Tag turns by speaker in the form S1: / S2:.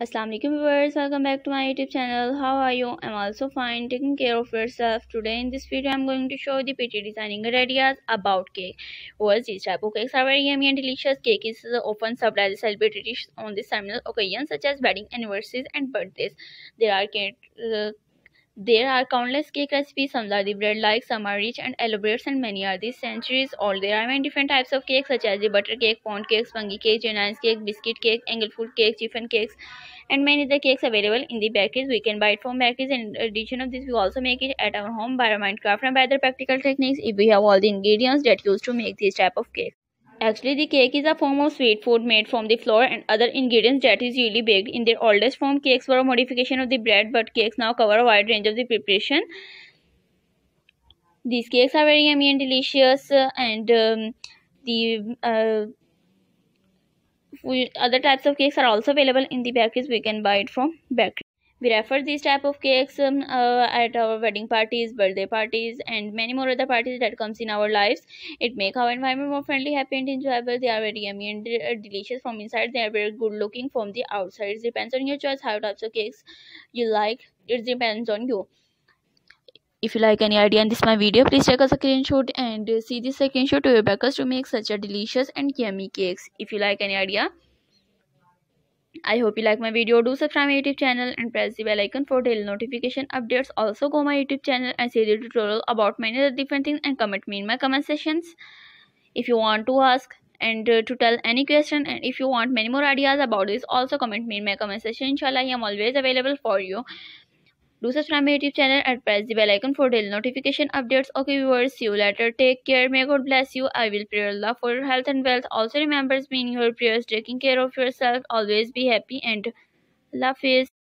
S1: Assalamu alaikum viewers welcome back to my youtube channel how are you i'm also fine taking care of yourself today in this video i'm going to show the pretty designing ideas about cake well these type of cakes are very yummy and delicious cake is often served as a dish on the seminal occasions such as wedding anniversaries and birthdays there are cake. uh, there are countless cake recipes, some are the bread like, some are rich and elaborate, and many are the centuries old. There are many different types of cakes such as the butter cake, pound cake, spongy cake, Jain's cake, biscuit cake, angle food cake, chiffon cakes, and many other cakes available in the bakeries. We can buy it from bakeries and in addition of this we also make it at our home by our craft and by other practical techniques if we have all the ingredients that used to make this type of cake. Actually, the cake is a form of sweet food made from the flour and other ingredients that is usually baked. In their oldest form, cakes were a modification of the bread, but cakes now cover a wide range of the preparation. These cakes are very yummy and delicious, uh, and um, the uh, other types of cakes are also available in the bakeries. We can buy it from bakery we refer these type of cakes um, uh, at our wedding parties birthday parties and many more other parties that comes in our lives it make our environment more friendly happy and enjoyable they are very yummy and de uh, delicious from inside they are very good looking from the outside it depends on your choice how types of cakes you like it depends on you if you like any idea in this my video please take a screenshot and uh, see this screenshot to your bakers to make such a delicious and yummy cakes if you like any idea I hope you like my video. Do subscribe my YouTube channel and press the bell icon for daily notification updates. Also go my YouTube channel and see the tutorial about many other different things and comment me in my comment sections. If you want to ask and uh, to tell any question and if you want many more ideas about this also comment me in my comment section. Inshallah I am always available for you do subscribe my youtube channel and press the bell icon for daily notification updates okay viewers see you later take care may god bless you i will pray allah for your health and wealth also remembers me in your prayers taking care of yourself always be happy and love is